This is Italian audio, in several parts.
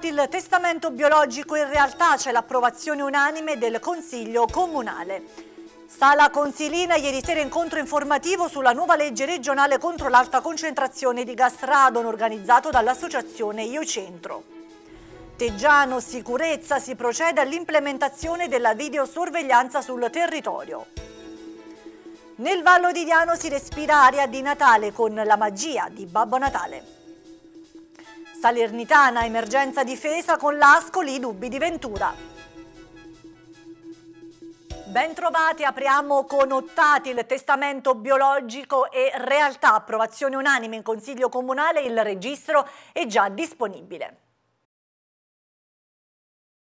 firmati il testamento biologico, in realtà c'è l'approvazione unanime del Consiglio Comunale. Sala Consilina, ieri sera incontro informativo sulla nuova legge regionale contro l'alta concentrazione di gas radon organizzato dall'associazione Io Centro. Teggiano Sicurezza si procede all'implementazione della videosorveglianza sul territorio. Nel Vallo di Diano si respira aria di Natale con la magia di Babbo Natale. Salernitana, emergenza difesa con l'Ascoli, dubbi di Ventura. Bentrovati, apriamo con Ottati il testamento biologico e realtà, approvazione unanime in Consiglio Comunale, il registro è già disponibile.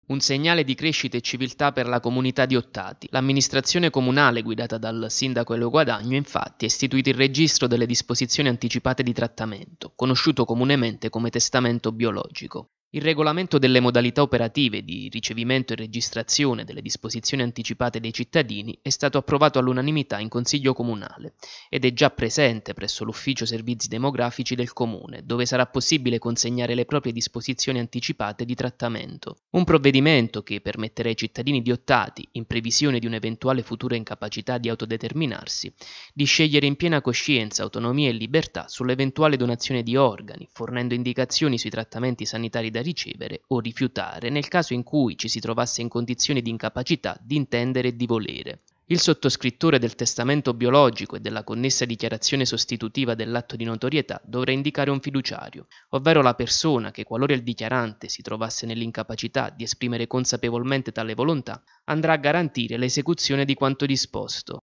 Un segnale di crescita e civiltà per la comunità di Ottati. L'amministrazione comunale guidata dal sindaco Elio Guadagno infatti ha istituito il registro delle disposizioni anticipate di trattamento, conosciuto comunemente come testamento biologico. Il regolamento delle modalità operative di ricevimento e registrazione delle disposizioni anticipate dei cittadini è stato approvato all'unanimità in Consiglio Comunale ed è già presente presso l'Ufficio Servizi Demografici del Comune, dove sarà possibile consegnare le proprie disposizioni anticipate di trattamento. Un provvedimento che permetterà ai cittadini diottati, in previsione di un'eventuale futura incapacità di autodeterminarsi, di scegliere in piena coscienza, autonomia e libertà sull'eventuale donazione di organi, fornendo indicazioni sui trattamenti sanitari da ricevere o rifiutare nel caso in cui ci si trovasse in condizioni di incapacità di intendere e di volere. Il sottoscrittore del testamento biologico e della connessa dichiarazione sostitutiva dell'atto di notorietà dovrà indicare un fiduciario, ovvero la persona che, qualora il dichiarante si trovasse nell'incapacità di esprimere consapevolmente tale volontà, andrà a garantire l'esecuzione di quanto disposto,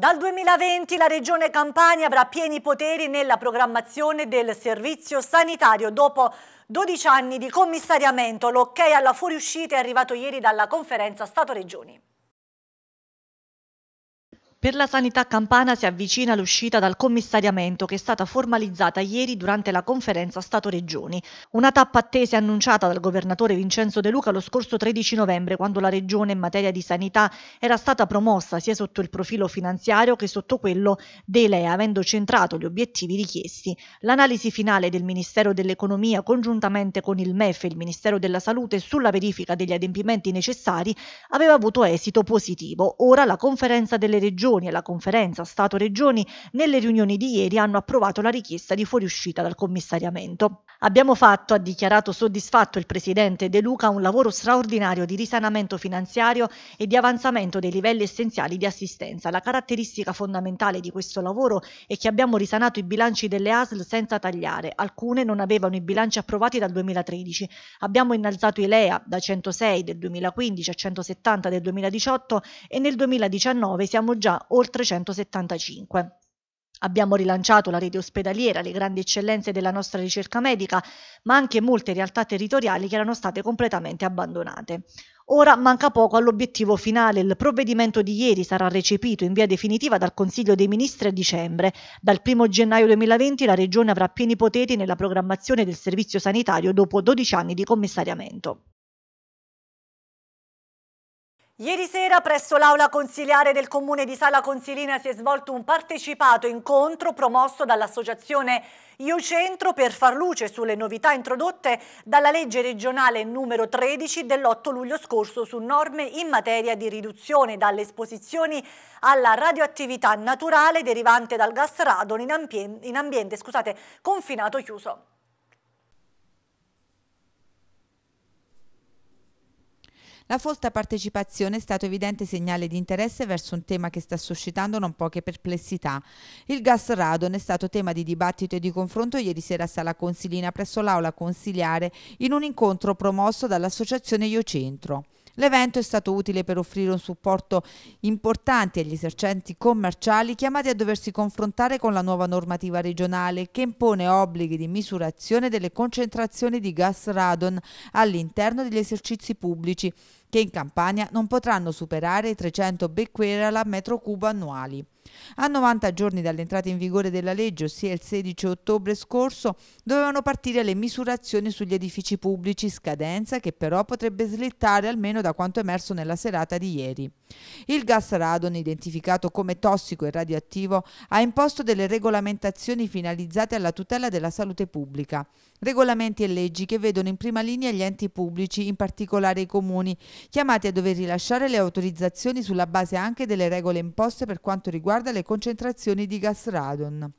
Dal 2020 la Regione Campania avrà pieni poteri nella programmazione del servizio sanitario dopo 12 anni di commissariamento. L'ok alla fuoriuscita è arrivato ieri dalla conferenza Stato-Regioni. Per la sanità campana si avvicina l'uscita dal commissariamento che è stata formalizzata ieri durante la conferenza Stato-Regioni. Una tappa attesa e annunciata dal governatore Vincenzo De Luca lo scorso 13 novembre, quando la Regione in materia di sanità era stata promossa sia sotto il profilo finanziario che sotto quello dei LEA, avendo centrato gli obiettivi richiesti. L'analisi finale del Ministero dell'Economia, congiuntamente con il MEF e il Ministero della Salute, sulla verifica degli adempimenti necessari aveva avuto esito positivo. Ora la conferenza delle regioni Regioni e la conferenza Stato-Regioni nelle riunioni di ieri hanno approvato la richiesta di fuoriuscita dal commissariamento. Abbiamo fatto, ha dichiarato soddisfatto il presidente De Luca, un lavoro straordinario di risanamento finanziario e di avanzamento dei livelli essenziali di assistenza. La caratteristica fondamentale di questo lavoro è che abbiamo risanato i bilanci delle ASL senza tagliare, alcune non avevano i bilanci approvati dal 2013. Abbiamo innalzato i LEA da 106 del 2015 a 170 del 2018 e nel 2019 siamo già oltre 175. Abbiamo rilanciato la rete ospedaliera, le grandi eccellenze della nostra ricerca medica, ma anche molte realtà territoriali che erano state completamente abbandonate. Ora manca poco all'obiettivo finale. Il provvedimento di ieri sarà recepito in via definitiva dal Consiglio dei Ministri a dicembre. Dal 1 gennaio 2020 la Regione avrà pieni poteri nella programmazione del servizio sanitario dopo 12 anni di commissariamento. Ieri sera presso l'aula consiliare del comune di Sala Consilina si è svolto un partecipato incontro promosso dall'associazione Io Centro per far luce sulle novità introdotte dalla legge regionale numero 13 dell'8 luglio scorso su norme in materia di riduzione dalle esposizioni alla radioattività naturale derivante dal gas radon in ambiente, in ambiente scusate, confinato chiuso. La folta partecipazione è stato evidente segnale di interesse verso un tema che sta suscitando non poche perplessità. Il gas radon è stato tema di dibattito e di confronto ieri sera a Sala Consilina presso l'Aula Consiliare in un incontro promosso dall'Associazione Io Centro. L'evento è stato utile per offrire un supporto importante agli esercenti commerciali chiamati a doversi confrontare con la nuova normativa regionale che impone obblighi di misurazione delle concentrazioni di gas radon all'interno degli esercizi pubblici che in Campania non potranno superare i 300 becquerel a metro cubo annuali. A 90 giorni dall'entrata in vigore della legge, ossia il 16 ottobre scorso, dovevano partire le misurazioni sugli edifici pubblici, scadenza che però potrebbe slittare almeno da quanto emerso nella serata di ieri. Il gas radon, identificato come tossico e radioattivo, ha imposto delle regolamentazioni finalizzate alla tutela della salute pubblica. Regolamenti e leggi che vedono in prima linea gli enti pubblici, in particolare i comuni, chiamati a dover rilasciare le autorizzazioni sulla base anche delle regole imposte per quanto riguarda le concentrazioni di gas radon.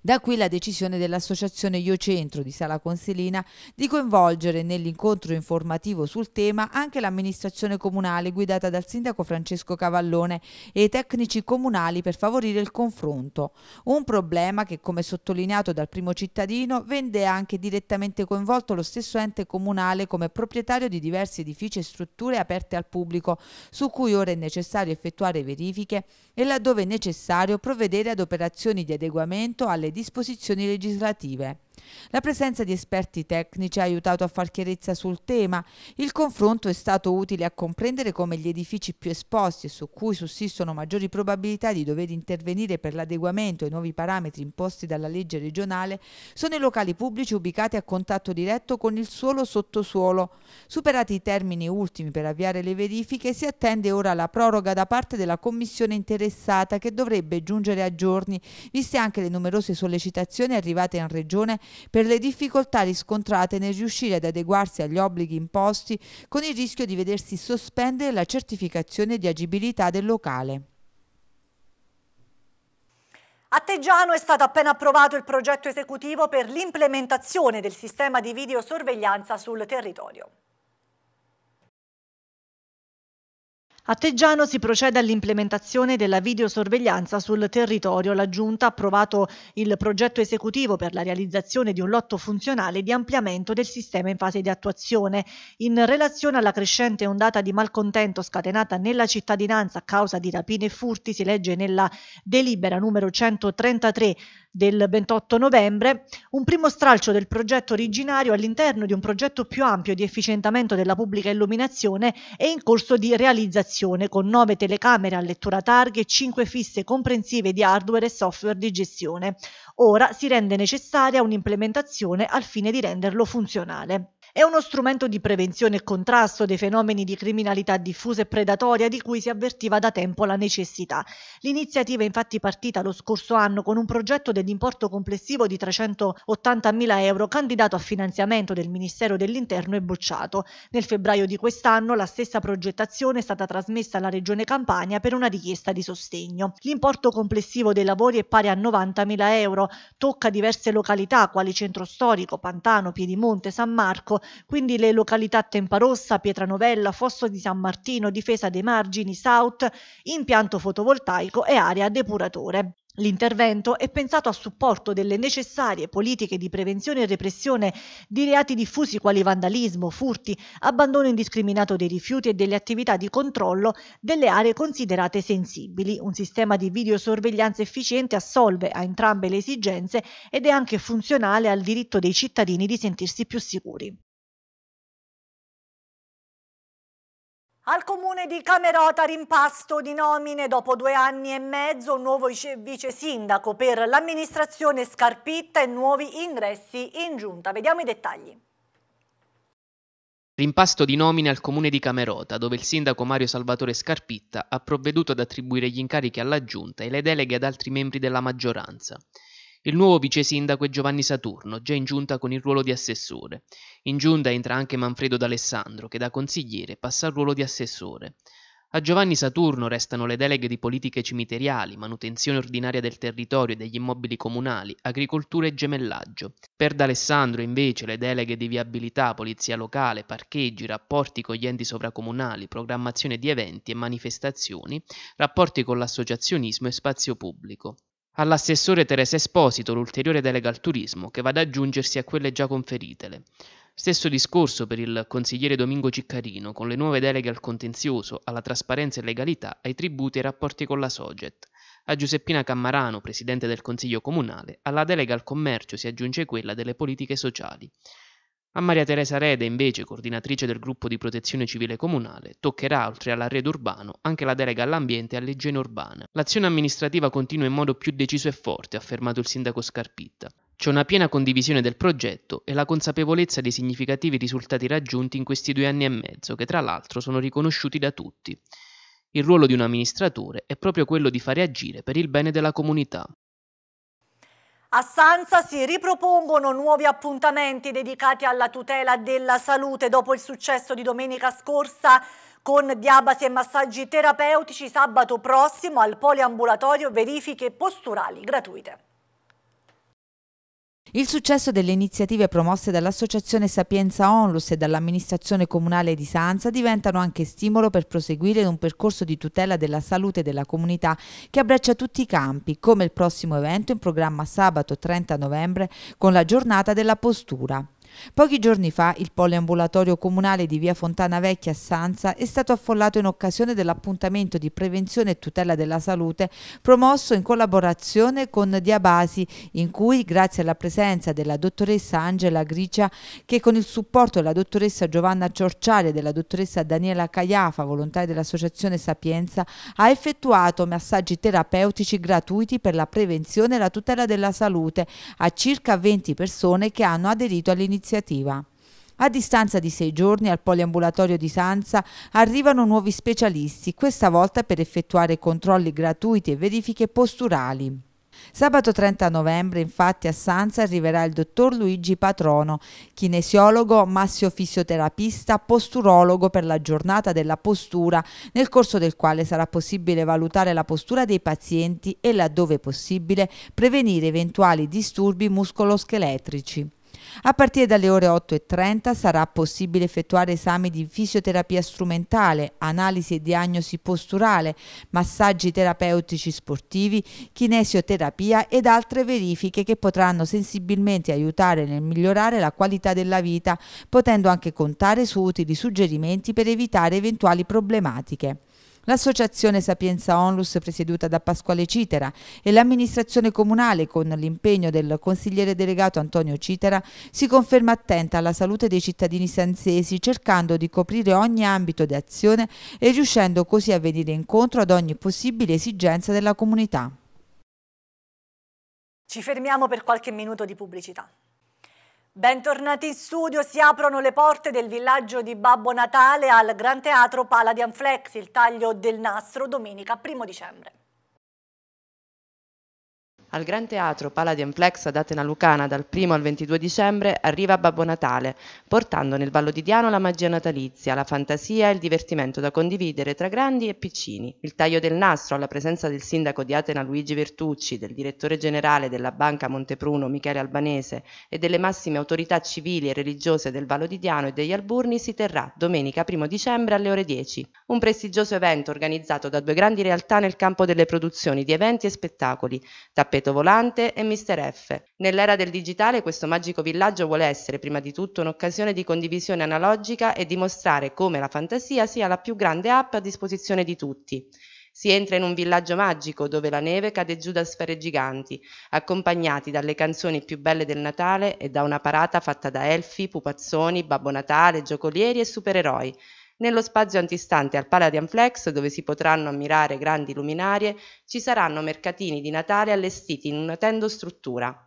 Da qui la decisione dell'Associazione Io Centro di Sala Consilina di coinvolgere nell'incontro informativo sul tema anche l'amministrazione comunale guidata dal sindaco Francesco Cavallone e i tecnici comunali per favorire il confronto. Un problema che, come sottolineato dal primo cittadino, vende anche direttamente coinvolto lo stesso ente comunale come proprietario di diversi edifici e strutture aperte al pubblico, su cui ora è necessario effettuare verifiche e laddove è necessario provvedere ad operazioni di adeguamento alle disposizioni legislative. La presenza di esperti tecnici ha aiutato a far chiarezza sul tema. Il confronto è stato utile a comprendere come gli edifici più esposti e su cui sussistono maggiori probabilità di dover intervenire per l'adeguamento ai nuovi parametri imposti dalla legge regionale sono i locali pubblici ubicati a contatto diretto con il suolo sottosuolo. Superati i termini ultimi per avviare le verifiche, si attende ora la proroga da parte della commissione interessata che dovrebbe giungere a giorni, viste anche le numerose sollecitazioni arrivate in regione per le difficoltà riscontrate nel riuscire ad adeguarsi agli obblighi imposti con il rischio di vedersi sospendere la certificazione di agibilità del locale. A Teggiano è stato appena approvato il progetto esecutivo per l'implementazione del sistema di videosorveglianza sul territorio. A Teggiano si procede all'implementazione della videosorveglianza sul territorio. La Giunta ha approvato il progetto esecutivo per la realizzazione di un lotto funzionale di ampliamento del sistema in fase di attuazione. In relazione alla crescente ondata di malcontento scatenata nella cittadinanza a causa di rapine e furti, si legge nella delibera numero 133 del 28 novembre, un primo stralcio del progetto originario all'interno di un progetto più ampio di efficientamento della pubblica illuminazione è in corso di realizzazione con nove telecamere a lettura targhe e cinque fisse comprensive di hardware e software di gestione. Ora si rende necessaria un'implementazione al fine di renderlo funzionale. È uno strumento di prevenzione e contrasto dei fenomeni di criminalità diffusa e predatoria di cui si avvertiva da tempo la necessità. L'iniziativa è infatti partita lo scorso anno con un progetto dell'importo complessivo di 380.000 euro candidato a finanziamento del Ministero dell'Interno e bocciato. Nel febbraio di quest'anno la stessa progettazione è stata trasmessa alla Regione Campania per una richiesta di sostegno. L'importo complessivo dei lavori è pari a 90.000 euro, tocca diverse località quali Centro Storico, Pantano, Piedimonte, San Marco quindi le località Temparossa, Pietranovella, Fosso di San Martino, Difesa dei Margini, Saut, impianto fotovoltaico e area depuratore. L'intervento è pensato a supporto delle necessarie politiche di prevenzione e repressione di reati diffusi quali vandalismo, furti, abbandono indiscriminato dei rifiuti e delle attività di controllo delle aree considerate sensibili. Un sistema di videosorveglianza efficiente assolve a entrambe le esigenze ed è anche funzionale al diritto dei cittadini di sentirsi più sicuri. Al comune di Camerota rimpasto di nomine dopo due anni e mezzo, un nuovo vice sindaco per l'amministrazione scarpitta e nuovi ingressi in giunta. Vediamo i dettagli. Rimpasto di nomine al comune di Camerota, dove il sindaco Mario Salvatore Scarpitta ha provveduto ad attribuire gli incarichi alla giunta e le deleghe ad altri membri della maggioranza. Il nuovo vice sindaco è Giovanni Saturno, già in giunta con il ruolo di assessore. In giunta entra anche Manfredo D'Alessandro, che da consigliere passa al ruolo di assessore. A Giovanni Saturno restano le deleghe di politiche cimiteriali, manutenzione ordinaria del territorio e degli immobili comunali, agricoltura e gemellaggio. Per D'Alessandro invece le deleghe di viabilità, polizia locale, parcheggi, rapporti con gli enti sovracomunali, programmazione di eventi e manifestazioni, rapporti con l'associazionismo e spazio pubblico. All'assessore Teresa Esposito l'ulteriore delega al turismo, che va ad aggiungersi a quelle già conferitele. Stesso discorso per il consigliere Domingo Ciccarino, con le nuove deleghe al contenzioso, alla trasparenza e legalità, ai tributi e ai rapporti con la Soget. A Giuseppina Cammarano, presidente del Consiglio Comunale, alla delega al commercio si aggiunge quella delle politiche sociali. A Maria Teresa Rede, invece, coordinatrice del gruppo di protezione civile comunale, toccherà, oltre all'arredo urbano, anche la delega all'ambiente e all'igiene urbana. L'azione amministrativa continua in modo più deciso e forte, ha affermato il sindaco Scarpitta. C'è una piena condivisione del progetto e la consapevolezza dei significativi risultati raggiunti in questi due anni e mezzo, che tra l'altro sono riconosciuti da tutti. Il ruolo di un amministratore è proprio quello di fare agire per il bene della comunità. A Sanza si ripropongono nuovi appuntamenti dedicati alla tutela della salute dopo il successo di domenica scorsa con diabasi e massaggi terapeutici sabato prossimo al poliambulatorio verifiche posturali gratuite. Il successo delle iniziative promosse dall'Associazione Sapienza Onlus e dall'amministrazione comunale di Sanza diventano anche stimolo per proseguire in un percorso di tutela della salute della comunità che abbraccia tutti i campi, come il prossimo evento in programma sabato 30 novembre con la giornata della postura. Pochi giorni fa il poliambulatorio comunale di via Fontana Vecchia a Sanza è stato affollato in occasione dell'appuntamento di prevenzione e tutela della salute promosso in collaborazione con Diabasi in cui grazie alla presenza della dottoressa Angela Gricia che con il supporto della dottoressa Giovanna Ciorciari e della dottoressa Daniela Caiafa volontaria dell'associazione Sapienza ha effettuato massaggi terapeutici gratuiti per la prevenzione e la tutela della salute a circa 20 persone che hanno aderito all'iniziativa iniziativa. A distanza di sei giorni al poliambulatorio di Sanza arrivano nuovi specialisti, questa volta per effettuare controlli gratuiti e verifiche posturali. Sabato 30 novembre infatti a Sanza arriverà il dottor Luigi Patrono, kinesiologo, massiofisioterapista, posturologo per la giornata della postura, nel corso del quale sarà possibile valutare la postura dei pazienti e laddove possibile prevenire eventuali disturbi muscoloscheletrici. A partire dalle ore 8.30 sarà possibile effettuare esami di fisioterapia strumentale, analisi e diagnosi posturale, massaggi terapeutici sportivi, kinesioterapia ed altre verifiche che potranno sensibilmente aiutare nel migliorare la qualità della vita, potendo anche contare su utili suggerimenti per evitare eventuali problematiche l'associazione Sapienza Onlus presieduta da Pasquale Citera e l'amministrazione comunale con l'impegno del consigliere delegato Antonio Citera si conferma attenta alla salute dei cittadini sanzesi cercando di coprire ogni ambito di azione e riuscendo così a venire incontro ad ogni possibile esigenza della comunità. Ci fermiamo per qualche minuto di pubblicità. Bentornati in studio, si aprono le porte del villaggio di Babbo Natale al Gran Teatro Paladian Flex, il taglio del nastro domenica 1 dicembre. Al Gran Teatro Palladium Plex ad Atena Lucana dal 1 al 22 dicembre arriva Babbo Natale, portando nel Vallo di Diano la magia natalizia, la fantasia e il divertimento da condividere tra grandi e piccini. Il taglio del nastro alla presenza del sindaco di Atena Luigi Vertucci, del direttore generale della Banca Montepruno Michele Albanese e delle massime autorità civili e religiose del Vallo di Diano e degli Alburni si terrà domenica 1 dicembre alle ore 10. Un prestigioso evento organizzato da due grandi realtà nel campo delle produzioni di eventi e spettacoli, tappetini Capeto Volante e Mr. F. Nell'era del digitale questo magico villaggio vuole essere prima di tutto un'occasione di condivisione analogica e dimostrare come la fantasia sia la più grande app a disposizione di tutti. Si entra in un villaggio magico dove la neve cade giù da sfere giganti, accompagnati dalle canzoni più belle del Natale e da una parata fatta da elfi, pupazzoni, Babbo Natale, giocolieri e supereroi. Nello spazio antistante al Palladium Flex, dove si potranno ammirare grandi luminarie, ci saranno mercatini di Natale allestiti in una tendo struttura.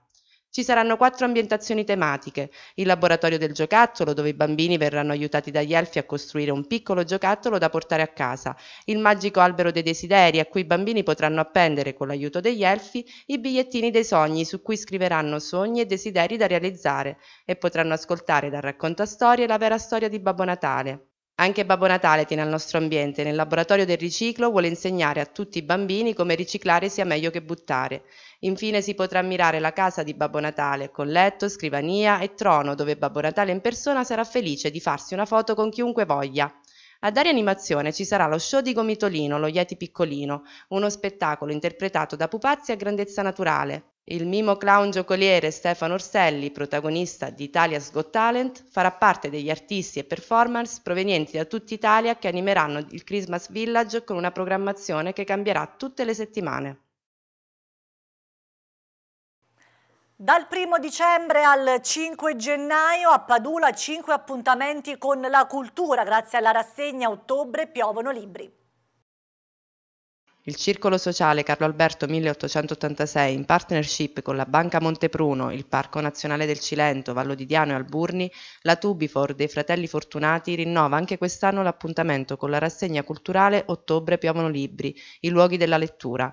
Ci saranno quattro ambientazioni tematiche, il laboratorio del giocattolo dove i bambini verranno aiutati dagli elfi a costruire un piccolo giocattolo da portare a casa, il magico albero dei desideri a cui i bambini potranno appendere con l'aiuto degli elfi i bigliettini dei sogni su cui scriveranno sogni e desideri da realizzare e potranno ascoltare dal racconto a storie la vera storia di Babbo Natale. Anche Babbo Natale tiene al nostro ambiente, nel laboratorio del riciclo vuole insegnare a tutti i bambini come riciclare sia meglio che buttare. Infine si potrà ammirare la casa di Babbo Natale, con letto, scrivania e trono, dove Babbo Natale in persona sarà felice di farsi una foto con chiunque voglia. A dare animazione ci sarà lo show di Gomitolino, lo Yeti piccolino, uno spettacolo interpretato da pupazzi a grandezza naturale. Il mimo clown giocoliere Stefano Orselli, protagonista di Italia's Got Talent, farà parte degli artisti e performers provenienti da tutta Italia che animeranno il Christmas Village con una programmazione che cambierà tutte le settimane. Dal 1 dicembre al 5 gennaio a Padula 5 appuntamenti con la cultura. Grazie alla rassegna Ottobre piovono libri. Il Circolo Sociale Carlo Alberto 1886, in partnership con la Banca Montepruno, il Parco Nazionale del Cilento, Vallo di Diano e Alburni, la Tubifor dei Fratelli Fortunati rinnova anche quest'anno l'appuntamento con la rassegna culturale Ottobre piovono libri, i luoghi della lettura.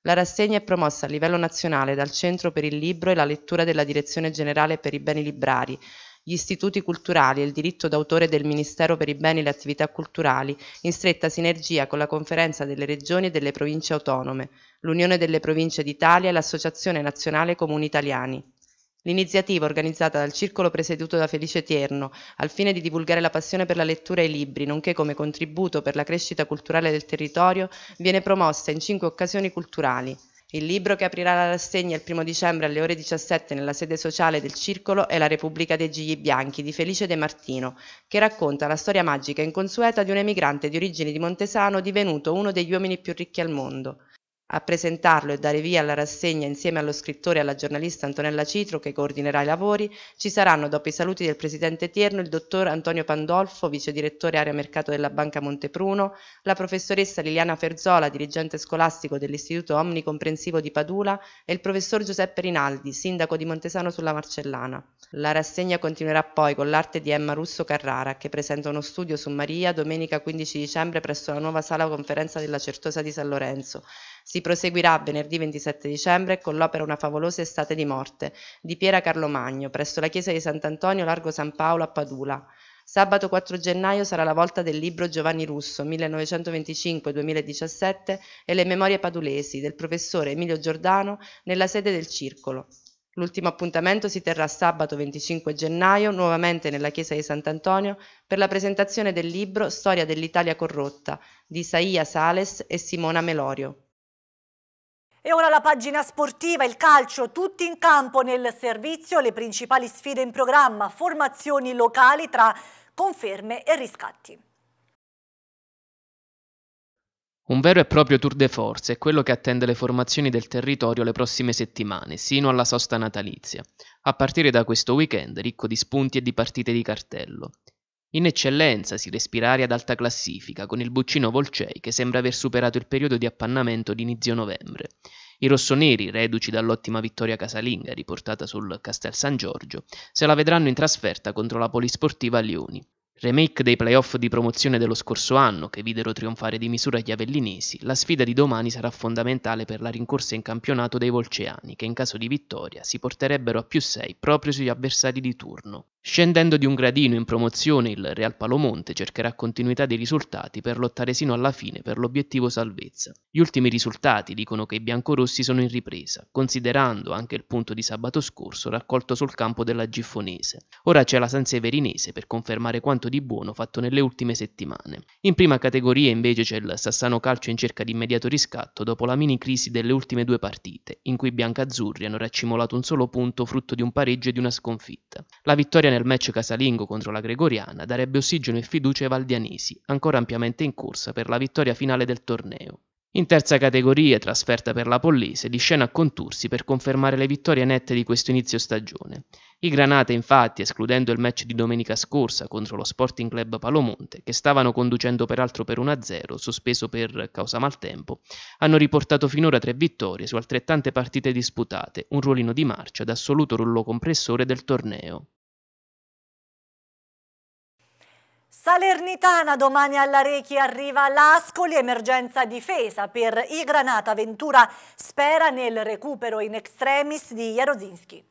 La rassegna è promossa a livello nazionale dal Centro per il Libro e la Lettura della Direzione Generale per i Beni Librari, gli istituti culturali e il diritto d'autore del Ministero per i beni e le attività culturali, in stretta sinergia con la Conferenza delle Regioni e delle Province autonome, l'Unione delle Province d'Italia e l'Associazione Nazionale Comuni Italiani. L'iniziativa organizzata dal Circolo presieduto da Felice Tierno, al fine di divulgare la passione per la lettura e i libri, nonché come contributo per la crescita culturale del territorio, viene promossa in cinque occasioni culturali. Il libro che aprirà la rassegna il 1 dicembre alle ore 17 nella sede sociale del Circolo è La Repubblica dei Gigli Bianchi di Felice De Martino, che racconta la storia magica e inconsueta di un emigrante di origini di Montesano divenuto uno degli uomini più ricchi al mondo a presentarlo e dare via alla rassegna insieme allo scrittore e alla giornalista Antonella Citro che coordinerà i lavori, ci saranno dopo i saluti del presidente Tierno il dottor Antonio Pandolfo, vice direttore area mercato della Banca Montepruno, la professoressa Liliana Ferzola, dirigente scolastico dell'Istituto Omnicomprensivo di Padula e il professor Giuseppe Rinaldi, sindaco di Montesano sulla Marcellana. La rassegna continuerà poi con l'arte di Emma Russo Carrara che presenta uno studio su Maria domenica 15 dicembre presso la nuova sala conferenza della Certosa di San Lorenzo si proseguirà venerdì 27 dicembre con l'opera Una favolosa estate di morte di Piera Carlo Magno presso la chiesa di Sant'Antonio largo San Paolo a Padula. Sabato 4 gennaio sarà la volta del libro Giovanni Russo 1925-2017 e le memorie padulesi del professore Emilio Giordano nella sede del Circolo. L'ultimo appuntamento si terrà sabato 25 gennaio nuovamente nella chiesa di Sant'Antonio per la presentazione del libro Storia dell'Italia corrotta di Saia Sales e Simona Melorio. E ora la pagina sportiva, il calcio, tutti in campo nel servizio, le principali sfide in programma, formazioni locali tra conferme e riscatti. Un vero e proprio tour de force è quello che attende le formazioni del territorio le prossime settimane, sino alla sosta natalizia, a partire da questo weekend ricco di spunti e di partite di cartello. In eccellenza si respira aria ad alta classifica, con il Buccino Volcei che sembra aver superato il periodo di appannamento di inizio novembre. I rossoneri, reduci dall'ottima vittoria casalinga riportata sul Castel San Giorgio, se la vedranno in trasferta contro la Polisportiva Lioni remake dei playoff di promozione dello scorso anno che videro trionfare di misura gli avellinesi, la sfida di domani sarà fondamentale per la rincorsa in campionato dei Volceani che in caso di vittoria si porterebbero a più 6 proprio sugli avversari di turno. Scendendo di un gradino in promozione il Real Palomonte cercherà continuità dei risultati per lottare sino alla fine per l'obiettivo salvezza. Gli ultimi risultati dicono che i biancorossi sono in ripresa, considerando anche il punto di sabato scorso raccolto sul campo della Giffonese. Ora c'è la San Severinese per confermare quanto di buono fatto nelle ultime settimane. In prima categoria invece c'è il Sassano Calcio in cerca di immediato riscatto dopo la mini crisi delle ultime due partite, in cui i biancazzurri hanno raccimolato un solo punto frutto di un pareggio e di una sconfitta. La vittoria nel match casalingo contro la Gregoriana darebbe ossigeno e fiducia ai valdianesi, ancora ampiamente in corsa per la vittoria finale del torneo. In terza categoria, trasferta per la Pollese, di scena a contursi per confermare le vittorie nette di questo inizio stagione. I Granate, infatti, escludendo il match di domenica scorsa contro lo Sporting Club Palomonte, che stavano conducendo peraltro per 1-0, sospeso per causa maltempo, hanno riportato finora tre vittorie su altrettante partite disputate, un ruolino di marcia d'assoluto rullo compressore del torneo. Salernitana domani alla Rechi arriva l'Ascoli, emergenza difesa per i Granata Ventura spera nel recupero in extremis di Jarozinski.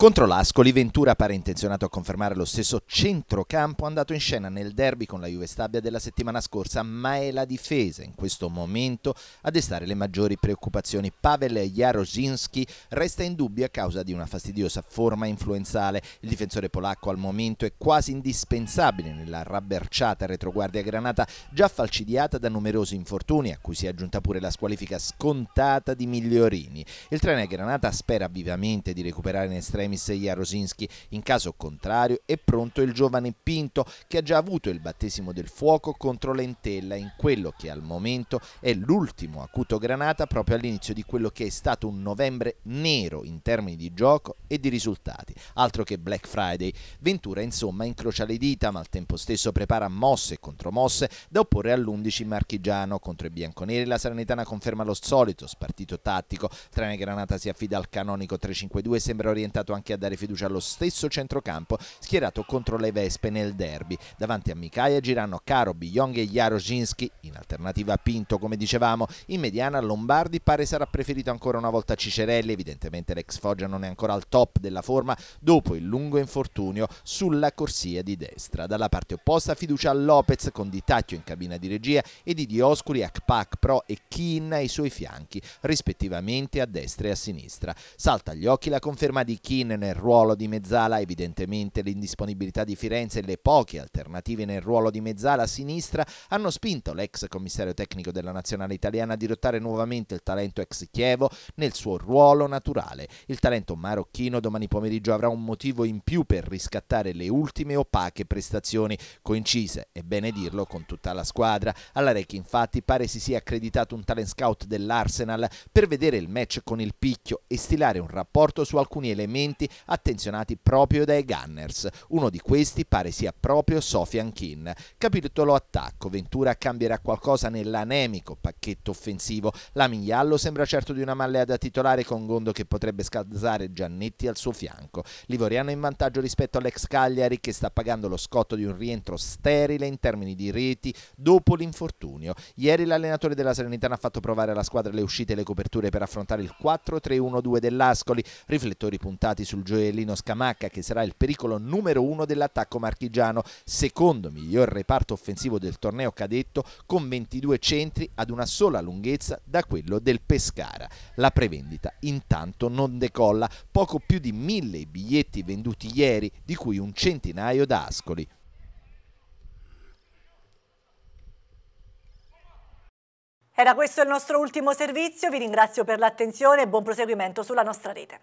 Contro l'Ascoli, Ventura pare intenzionato a confermare lo stesso centrocampo andato in scena nel derby con la Juve Stabia della settimana scorsa, ma è la difesa in questo momento a destare le maggiori preoccupazioni. Pavel Jarosinski resta in dubbio a causa di una fastidiosa forma influenzale. Il difensore polacco al momento è quasi indispensabile nella rabberciata retroguardia granata, già falcidiata da numerosi infortuni, a cui si è aggiunta pure la squalifica scontata di Migliorini. Il treno Granata spera vivamente di recuperare in estrema Remis Jarosinski. In caso contrario è pronto il giovane Pinto che ha già avuto il battesimo del fuoco contro l'Entella in quello che al momento è l'ultimo acuto granata proprio all'inizio di quello che è stato un novembre nero in termini di gioco e di risultati. Altro che Black Friday. Ventura insomma incrocia le dita ma al tempo stesso prepara mosse e contromosse da opporre all'11 marchigiano contro i bianconeri. La Salernitana conferma lo solito spartito tattico. Trane Granata si affida al canonico 352 sembra orientato anche anche a dare fiducia allo stesso centrocampo schierato contro le Vespe nel derby. Davanti a Micaia girano Caro, Biong e Jarosinski, in alternativa a Pinto come dicevamo, in mediana Lombardi pare sarà preferito ancora una volta Cicerelli, evidentemente l'ex Foggia non è ancora al top della forma dopo il lungo infortunio sulla corsia di destra. Dalla parte opposta fiducia a Lopez con Ditacchio in cabina di regia e di Dioscuri, Akpak Pro e Kin ai suoi fianchi, rispettivamente a destra e a sinistra. Salta agli occhi la conferma di Kin nel ruolo di mezzala, evidentemente l'indisponibilità di Firenze e le poche alternative nel ruolo di mezzala a sinistra hanno spinto l'ex commissario tecnico della nazionale italiana a dirottare nuovamente il talento ex Chievo nel suo ruolo naturale. Il talento marocchino domani pomeriggio avrà un motivo in più per riscattare le ultime opache prestazioni coincise, è bene dirlo, con tutta la squadra. Alla Rec, infatti pare si sia accreditato un talent scout dell'Arsenal per vedere il match con il picchio e stilare un rapporto su alcuni elementi talenti attenzionati proprio dai Gunners. Uno di questi pare sia proprio Sofian Kin. Capitolo attacco, Ventura cambierà qualcosa nell'anemico pacchetto offensivo. La Migliallo sembra certo di una mallea da titolare con Gondo che potrebbe scalzare Giannetti al suo fianco. Livoriano in vantaggio rispetto all'ex Cagliari che sta pagando lo scotto di un rientro sterile in termini di reti dopo l'infortunio. Ieri l'allenatore della Serenitana ha fatto provare alla squadra le uscite e le coperture per affrontare il 4-3-1-2 dell'Ascoli, riflettori puntati sul gioiellino Scamacca che sarà il pericolo numero uno dell'attacco marchigiano, secondo miglior reparto offensivo del torneo cadetto con 22 centri ad una sola lunghezza da quello del Pescara. La prevendita intanto non decolla, poco più di mille i biglietti venduti ieri, di cui un centinaio da Ascoli. Era questo il nostro ultimo servizio, vi ringrazio per l'attenzione e buon proseguimento sulla nostra rete.